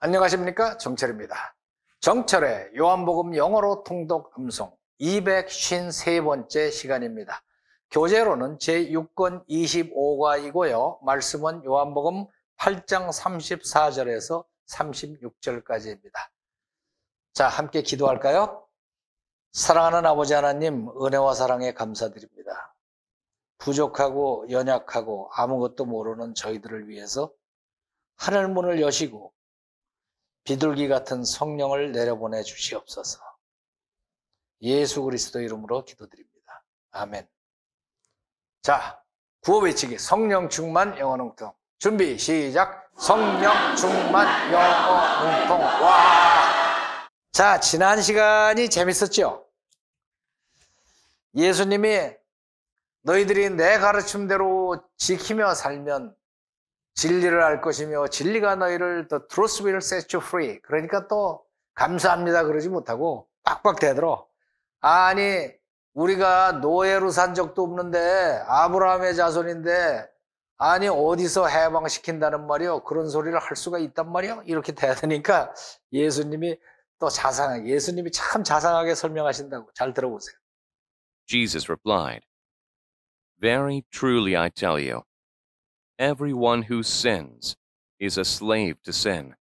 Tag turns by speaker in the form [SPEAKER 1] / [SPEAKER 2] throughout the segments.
[SPEAKER 1] 안녕하십니까 정철입니다 정철의 요한복음 영어로 통독 음성 253번째 시간입니다 교재로는 제6권 25과이고요 말씀은 요한복음 8장 34절에서 36절까지입니다 자 함께 기도할까요? 사랑하는 아버지 하나님 은혜와 사랑에 감사드립니다 부족하고 연약하고 아무것도 모르는 저희들을 위해서 하늘문을 여시고 비둘기 같은 성령을 내려보내 주시옵소서. 예수 그리스도 이름으로 기도드립니다. 아멘. 자, 구호 외치기 성령 충만 영어 능통. 준비 시작. 성령 충만 영어 능통. 와. 자, 지난 시간이 재밌었죠? 예수님이 너희들이 내 가르침대로 지키며 살면 진리를 알 것이며 진리가 너희를 the truth will set you free. 그러니까 또 감사합니다 그러지 못하고 빡빡대들어 아니 우리가 노예로 산 적도 없는데 아브라함의 자손인데 아니 어디서 해방시킨다는 말이요 그런 소리를 할 수가 있단 말이요 이렇게 대하니까 예수님이 또 자상하게 예수님이 참 자상하게 설명하신다고 잘 들어보세요.
[SPEAKER 2] Jesus replied, Very truly I tell you. Everyone who sins is a slave to sin.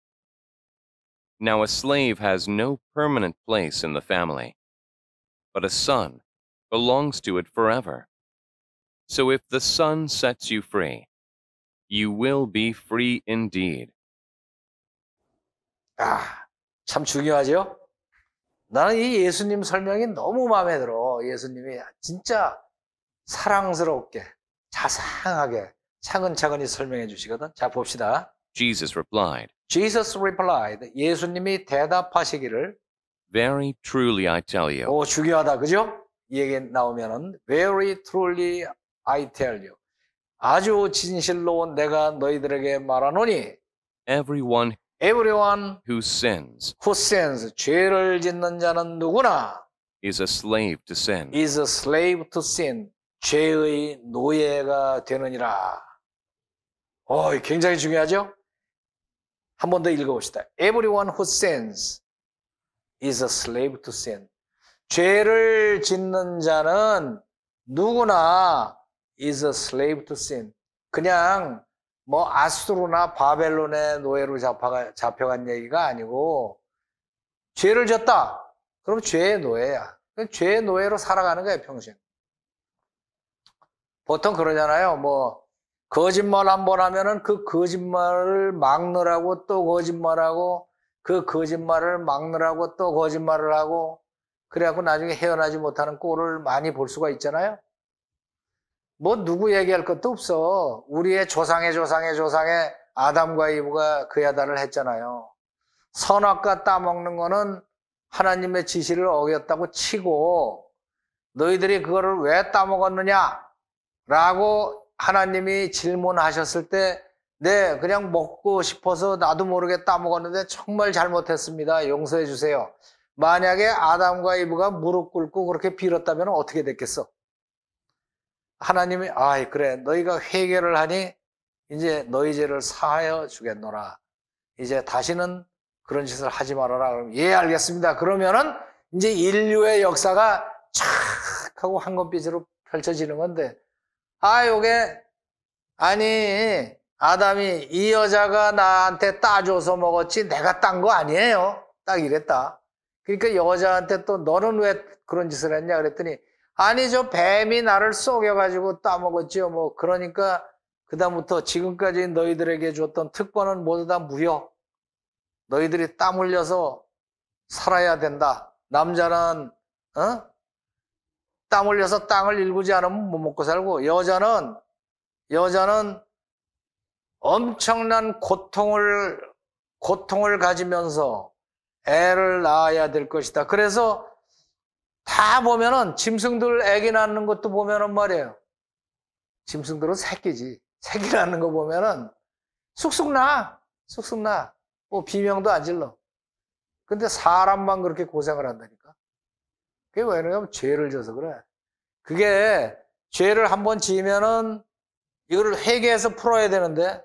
[SPEAKER 2] Now a slave has no permanent place in the family, but a son belongs to it forever. So if the son sets you free, you will be free indeed. Ah, 참 중요하죠?
[SPEAKER 1] 나는 이 예수님 설명이 너무 마음에 들어. 예수님이 진짜 사랑스럽게, 자상하게, 차근차근히 설명해 주시거든. 자, 봅시다.
[SPEAKER 2] Jesus replied,
[SPEAKER 1] Jesus replied. 예수님이 대답하시기를
[SPEAKER 2] Very truly I tell you. 오, 중요하다. 그죠? 이
[SPEAKER 1] 얘기 나오면은 very truly I tell you. 아주 진실로 내가 너희들에게 말하노니
[SPEAKER 2] Everyone
[SPEAKER 1] everyone
[SPEAKER 2] who sins
[SPEAKER 1] who sins 죄를 짓는 자는 누구나
[SPEAKER 2] is a slave to sin.
[SPEAKER 1] is a slave to sin. 죄의 노예가 되느니라. 어, 굉장히 중요하죠? 한 번 더 읽어봅시다. Everyone who sins is a slave to sin. 죄를 짓는 자는 누구나 is a slave to sin. 그냥 뭐 아수르나 바벨론의 노예로 잡혀간, 잡혀간 얘기가 아니고 죄를 졌다. 그럼 죄의 노예야. 죄의 노예로 살아가는 거예요, 평생. 보통 그러잖아요. 뭐 거짓말 한번 하면은 그 거짓말을 막느라고 또 거짓말하고 그 거짓말을 막느라고 또 거짓말을 하고 그래갖고 나중에 헤어나지 못하는 꼴을 많이 볼 수가 있잖아요. 뭐 누구 얘기할 것도 없어. 우리의 조상의 조상의 조상의 아담과 이브가 그 야단을 했잖아요. 선악과 따먹는 거는 하나님의 지시를 어겼다고 치고 너희들이 그거를 왜 따먹었느냐? 라고 하나님이 질문하셨을 때, 네, 그냥 먹고 싶어서 나도 모르게 따먹었는데 정말 잘못했습니다. 용서해 주세요. 만약에 아담과 이브가 무릎 꿇고 그렇게 빌었다면 어떻게 됐겠어? 하나님이, 아이, 그래, 너희가 회개를 하니 이제 너희 죄를 사하여 주겠노라. 이제 다시는 그런 짓을 하지 말아라. 그럼 예, 알겠습니다. 그러면은 이제 인류의 역사가 착 하고 한 건빛으로 펼쳐지는 건데 아, 요게, 아니, 아담이 이 여자가 나한테 따줘서 먹었지 내가 딴 거 아니에요. 딱 이랬다. 그러니까 여자한테 또 너는 왜 그런 짓을 했냐 그랬더니 아니 저 뱀이 나를 속여가지고 따먹었지요. 뭐 그러니까 그다음부터 지금까지 너희들에게 줬던 특권은 모두 다 무효. 너희들이 땀 흘려서 살아야 된다. 남자는 어? 땀 흘려서 땅을 일구지 않으면 못 먹고 살고 여자는 여자는 엄청난 고통을 고통을 가지면서 애를 낳아야 될 것이다. 그래서 다 보면은 짐승들 애기 낳는 것도 보면은 말이에요. 짐승들은 새끼지. 새끼 낳는 거 보면은 쑥쑥 나. 쑥쑥 나. 뭐 비명도 안 질러. 근데 사람만 그렇게 고생을 한다니 그게 왜냐면 죄를 져서 그래. 그게 죄를 한 번 지으면은 이거를 회개해서 풀어야 되는데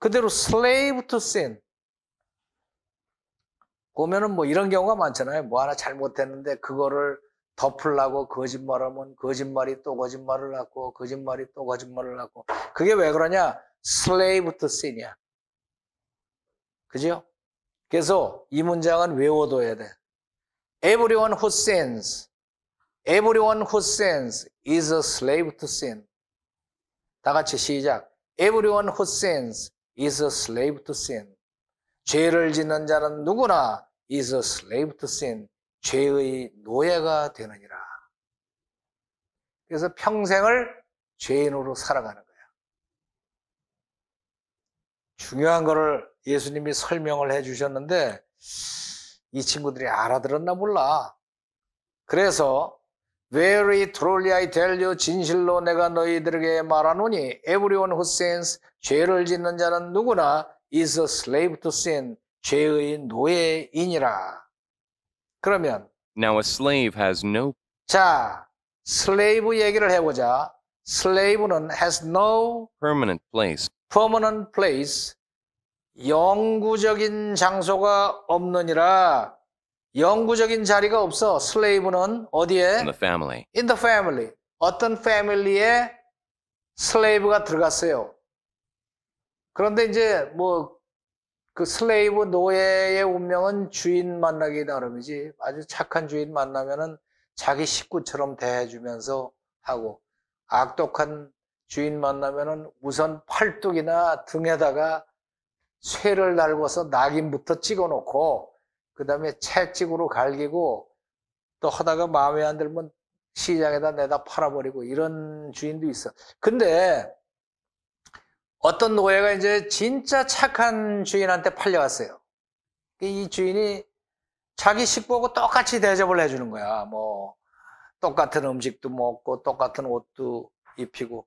[SPEAKER 1] 그대로 slave to sin. 보면은 뭐 이런 경우가 많잖아요. 뭐 하나 잘못했는데 그거를 덮으려고 거짓말하면 거짓말이 또 거짓말을 낳고 거짓말이 또 거짓말을 낳고 그게 왜 그러냐? slave to sin이야. 그죠? 그래서 이 문장은 외워둬야 돼. Everyone who sins, everyone who sins is a slave to sin. 다 같이 시작. Everyone who sins is a slave to sin. 죄를 짓는 자는 누구나 is a slave to sin. 죄의 노예가 되느니라. 그래서 평생을 죄인으로 살아가는 거야. 중요한 거를 예수님이 설명을 해 주셨는데, 이 친구들이 알아들었나 몰라. 그래서 Very truly I tell you 진실로 내가 너희들에게 말하노니 everyone who sins 죄를 짓는 자는 누구나 is a slave to sin 죄의 노예이니라. 그러면
[SPEAKER 2] Now a slave has no
[SPEAKER 1] 자, 슬레이브 얘기를 해 보자. 슬레이브는 has no
[SPEAKER 2] permanent place.
[SPEAKER 1] permanent place 영구적인 장소가 없느니라 영구적인 자리가 없어 슬레이브는 어디에 in the family in the family 어떤 패밀리에 슬레이브가 들어갔어요 그런데 이제 뭐 그 슬레이브 노예의 운명은 주인 만나기 나름이지 아주 착한 주인 만나면은 자기 식구처럼 대해주면서 하고 악독한 주인 만나면은 우선 팔뚝이나 등에다가 쇠를 달궈서 낙인부터 찍어놓고 그 다음에 채찍으로 갈기고 또 하다가 마음에 안 들면 시장에다 내다 팔아버리고 이런 주인도 있어. 근데 어떤 노예가 이제 진짜 착한 주인한테 팔려갔어요. 이 주인이 자기 식구하고 똑같이 대접을 해주는 거야. 뭐 똑같은 음식도 먹고 똑같은 옷도 입히고.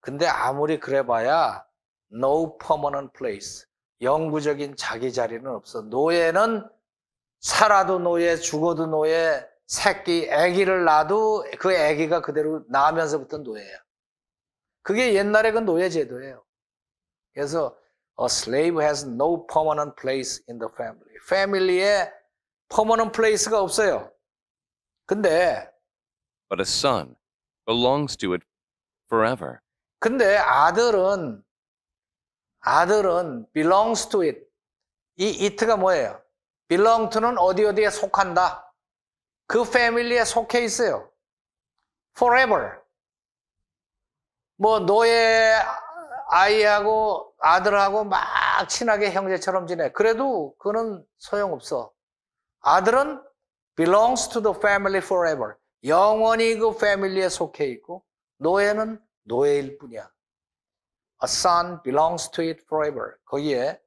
[SPEAKER 1] 근데 아무리 그래봐야 no permanent place. 영구적인 자기 자리는 없어. 노예는 살아도 노예, 죽어도 노예, 새끼, 아기를 낳아도 그 아기가 그대로 나면서부터 노예야. 그게 옛날에 그 노예 제도예요. 그래서 a slave has no permanent place in the family. family에 permanent place가 없어요. 근데
[SPEAKER 2] but a son belongs to it forever.
[SPEAKER 1] 근데 아들은 아들은 belongs to it. 이 it가 뭐예요? belong to는 어디 어디에 속한다. 그 패밀리에 속해 있어요. forever. 뭐 노예 아이하고 아들하고 막 친하게 형제처럼 지내. 그래도 그는 소용없어. 아들은 belongs to the family forever. 영원히 그 패밀리에 속해 있고 노예는 노예일 뿐이야. A son belongs to it forever. 거기에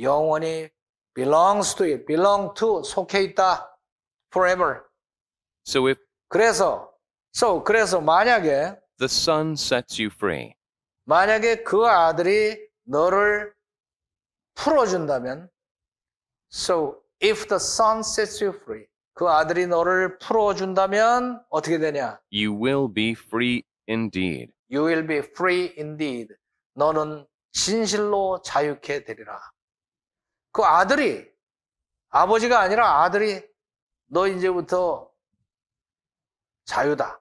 [SPEAKER 1] 영원히 belongs to it, belong to 속해 있다 forever. So if 그래서 so 그래서 만약에
[SPEAKER 2] the son sets you free.
[SPEAKER 1] 만약에 그 아들이 너를 풀어준다면 so if the son sets you free 그 아들이 너를 풀어준다면 어떻게 되냐?
[SPEAKER 2] You will be free indeed.
[SPEAKER 1] You will be free indeed. 너는 진실로 자유케 되리라. 그 아들이 아버지가 아니라 아들이 너 이제부터 자유다.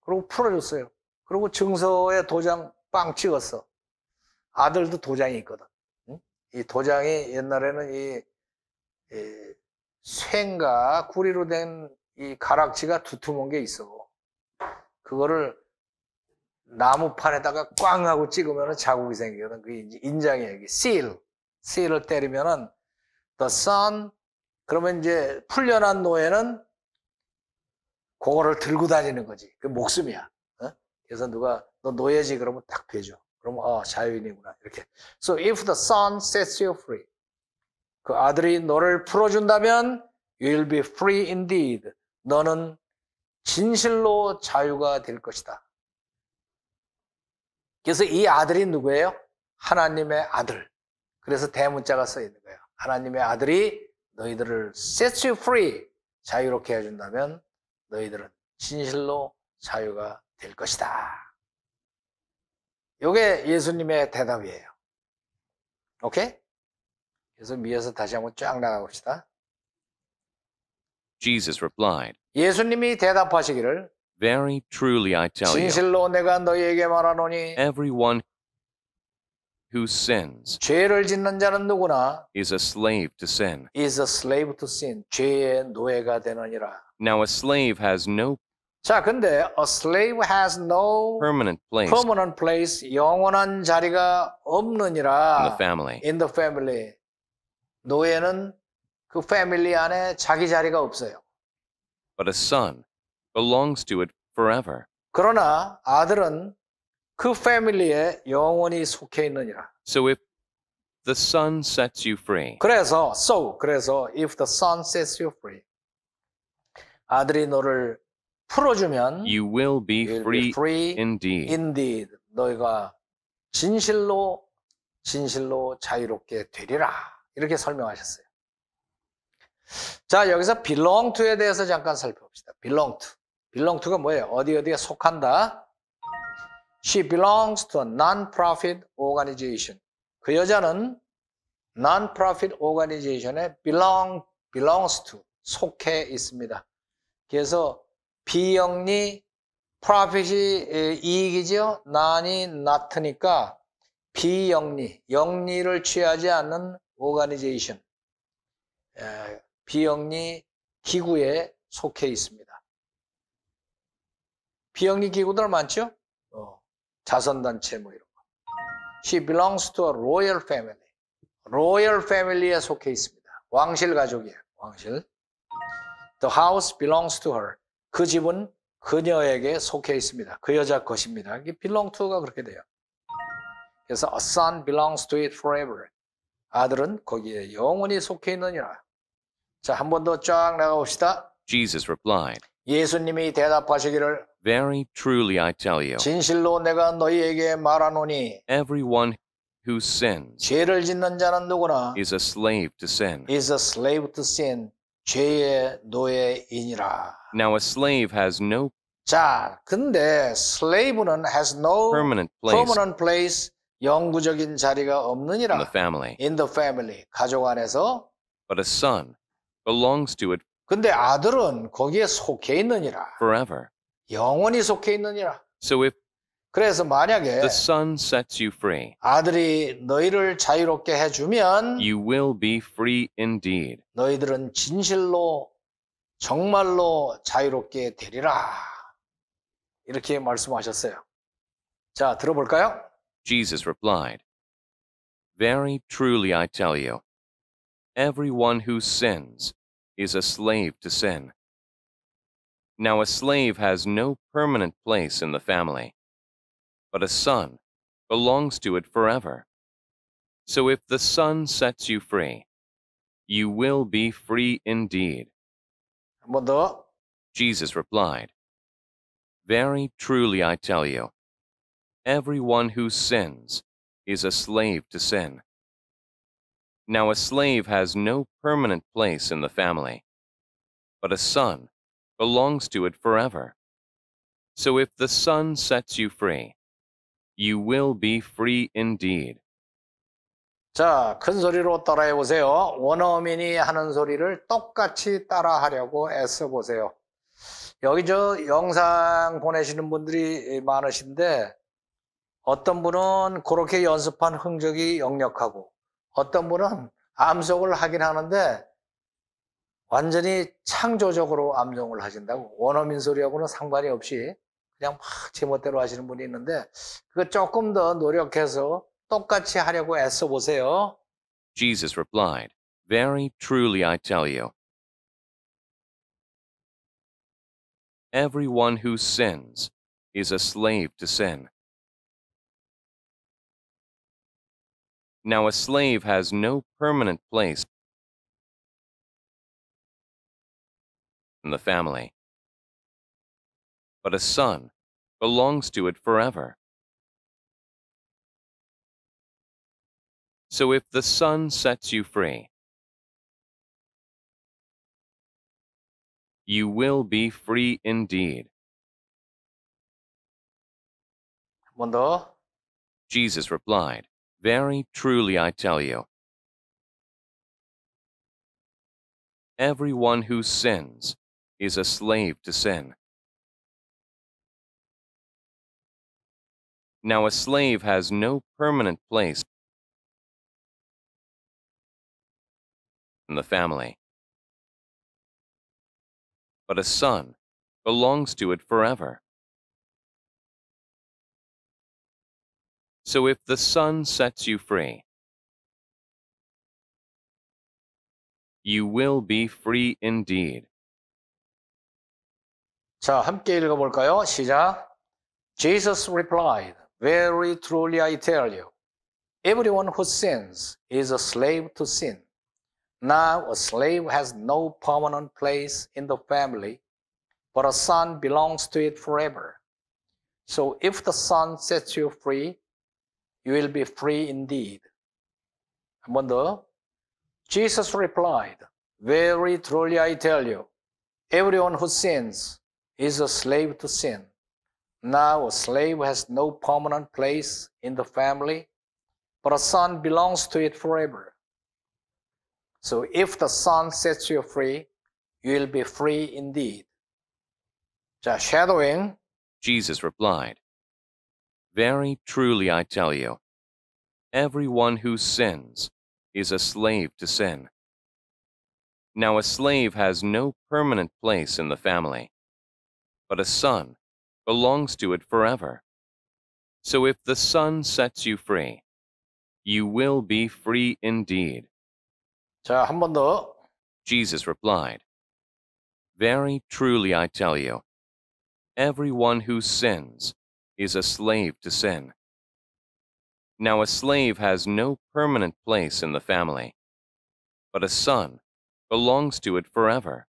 [SPEAKER 1] 그리고 풀어줬어요. 그리고 증서에 도장 빵 찍었어. 아들도 도장이 있거든. 이 도장이 옛날에는 이, 이 쇠인가 구리로 된 이 가락지가 두툼한 게 있어. 그거를 나무판에다가 꽝 하고 찍으면 자국이 생기거든. 그게 인장이에요. 이게 seal. seal을 때리면은 the sun. 그러면 이제 풀려난 노예는 그거를 들고 다니는 거지. 그 목숨이야. 어? 그래서 누가 너 노예지 그러면 딱 되죠. 그러면 아 자유인이구나 이렇게. So if the sun sets you free, 그 아들이 너를 풀어준다면 you'll w i be free indeed. 너는 진실로 자유가 될 것이다. 그래서 이 아들이 누구예요? 하나님의 아들. 그래서 대문자가 써 있는 거예요. 하나님의 아들이 너희들을 set you free, 자유롭게 해준다면 너희들은 진실로 자유가 될 것이다. 요게 예수님의 대답이에요. 오케이? 그래서 미어서 다시 한번 쫙 나가 봅시다.
[SPEAKER 2] Jesus replied.
[SPEAKER 1] 예수님이 대답하시기를
[SPEAKER 2] Very truly I tell you,
[SPEAKER 1] everyone
[SPEAKER 2] who sins 죄를 짓는 자는 누구나 is a slave to sin. is a slave
[SPEAKER 1] to sin. 죄의 노예가 되느니라.
[SPEAKER 2] Now, a slave has no 자, 근데
[SPEAKER 1] a slave has no
[SPEAKER 2] permanent place permanent
[SPEAKER 1] place 영원한 자리가 in the family. In the family. 노예는 그 패밀리 안에 자기 자리가 없어요.
[SPEAKER 2] But a son belongs to it forever.
[SPEAKER 1] 그러나 아들은 그 패밀리에 영원히 속해 있느니라.
[SPEAKER 2] So if the son sets you free.
[SPEAKER 1] 그래서 so 그래서 if the son sets you free. 아들이 너를 풀어주면
[SPEAKER 2] you will be, you'll free, be free indeed.
[SPEAKER 1] indeed. 너희가 진실로 진실로 자유롭게 되리라. 이렇게 설명하셨어요. 자, 여기서 belong to에 대해서 잠깐 살펴봅시다. belong to. belong to가 뭐예요? 어디 어디에 속한다. She belongs to a non-profit organization. 그 여자는 non-profit organization에 belong, belongs to 속해 있습니다. 그래서 비영리 profit이 이익이죠. 난이 not니까 비영리, 영리를 취하지 않는 organization, 비영리 기구에 속해 있습니다. 비영리 기구들 많죠? 어. 자선단체 뭐 이런 거. She belongs to a royal family. royal family에 속해 있습니다. 왕실 가족이에요. 왕실. The house belongs to her. 그 집은 그녀에게 속해 있습니다. 그 여자 것입니다. 이게 belong to가 그렇게 돼요. 그래서 a son belongs to it forever. 아들은 거기에 영원히 속해 있느니라. 자, 한 번 더 쫙 나가 봅시다.
[SPEAKER 2] Jesus replied.
[SPEAKER 1] 예수님이 대답하시기를
[SPEAKER 2] Very truly I tell you,
[SPEAKER 1] 진실로 내가 너희에게 말하노니
[SPEAKER 2] everyone who sins
[SPEAKER 1] 죄를 짓는 자는 누구나
[SPEAKER 2] is a slave to sin.
[SPEAKER 1] is a slave to sin 죄의 노예이니라.
[SPEAKER 2] Now a slave has no
[SPEAKER 1] 자, 근데 slave는 has no permanent place permanent place 영구적인 자리가 in the 없느니라. family, In the family 가족 안에서
[SPEAKER 2] but a son belongs to it
[SPEAKER 1] 근데 아들은 거기에 속해 있느니라. forever. 영원히 속해 있느니라. So if 그래서 만약에 the
[SPEAKER 2] Son sets you free,
[SPEAKER 1] 아들이 너희를 자유롭게 해주면
[SPEAKER 2] you will be free indeed.
[SPEAKER 1] 너희들은 진실로 정말로 자유롭게 되리라. 이렇게 말씀하셨어요. 자, 들어볼까요?
[SPEAKER 2] Jesus replied, Very truly I tell you, everyone who sins is a slave to sin. Now, a slave has no permanent place in the family, but a son belongs to it forever. So if the son sets you free, you will be free indeed. Jesus replied, Very truly I tell you, everyone who sins is a slave to sin. Now a slave has no permanent place in the family, but a son belongs to it forever. So if the son sets you free, you will be free indeed.
[SPEAKER 1] 자, 큰 소리로 따라해 보세요. 원어민이 하는 소리를 똑같이 따라하려고 애써 보세요. 여기 저 영상 보내시는 분들이 많으신데 어떤 분은 그렇게 연습한 흔적이 역력하고 어떤 분은 암송을 하긴 하는데 완전히 창조적으로 암송을 하신다고 원어민 소리하고는 상관이 없이 그냥 막 제멋대로 하시는 분이 있는데 그거 조금 더 노력해서 똑같이 하려고 애써 보세요.
[SPEAKER 2] Jesus replied, Very truly I tell you,
[SPEAKER 3] everyone who sins is a slave to sin. Now a slave has no permanent place in the family, but a son belongs to it forever. So if the Son sets you free, you will be free indeed. Jesus replied, very truly I tell you, everyone who sins is a slave to sin. Now a slave has no permanent place in the family, but a son belongs to it forever. So if the sun sets you free, you will be free indeed. 자, 함께 읽어볼까요?
[SPEAKER 1] 시작. Jesus replied, "Very truly I tell you, everyone who sins is a slave to sin. Now a slave has no permanent place in the family, but a son belongs to it forever. So if the son sets you free, you will be free indeed. 한 Jesus replied, Very truly I tell you, everyone who sins is a slave to sin. Now a slave has no permanent place in the family, but a son belongs to it forever. So if the son sets you free, you will be free indeed. The shadowing.
[SPEAKER 2] Jesus replied, very truly I tell you, everyone who sins is a slave to sin. Now a slave has no permanent place in the family, but a son belongs to it forever. So if the son sets you free, you will be free indeed. 자, Jesus replied, Very truly I tell you, everyone who sins is a slave to sin. Now a slave has no permanent place in the family, but a son belongs to it forever.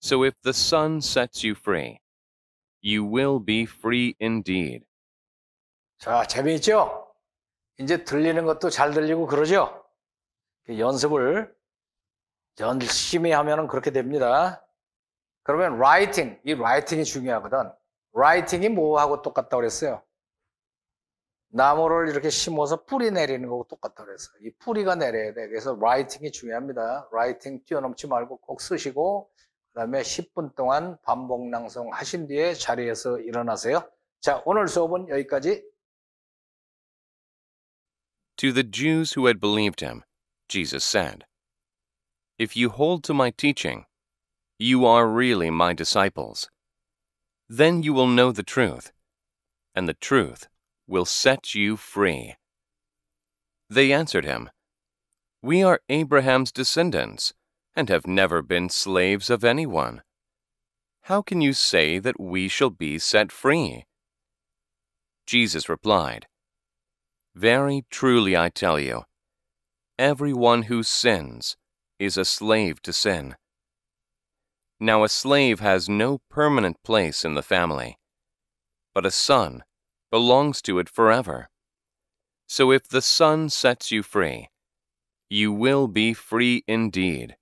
[SPEAKER 2] So if the son sets you free, you will be free indeed.
[SPEAKER 1] 자, 재미있죠? 이제 들리는 것도 잘 들리고 그러죠? 연습을 열심히 하면은 그렇게 됩니다. 그러면 writing 이 writing이 중요하거든. 라이팅이 뭐하고 똑같다고 그랬어요? 나무를 이렇게 심어서 뿌리 내리는 거고 하 똑같다고 그랬어요. 이 뿌리가 내려야 돼. 그래서 라이팅이 중요합니다. 라이팅 뛰어넘지 말고 꼭 쓰시고 그 다음에 10분 동안 반복 낭송 하신 뒤에 자리에서 일어나세요. 자, 오늘 수업은 여기까지.
[SPEAKER 2] To the Jews who had believed him, Jesus said, If you hold to my teaching, you are really my disciples. Then you will know the truth, and the truth will set you free. They answered him, We are Abraham's descendants, and have never been slaves of anyone. How can you say that we shall be set free? Jesus replied, Very truly I tell you, everyone who sins is a slave to sin. Now a slave has no permanent place in the family, but a son belongs to it forever. So if the son sets you free, you will be free indeed.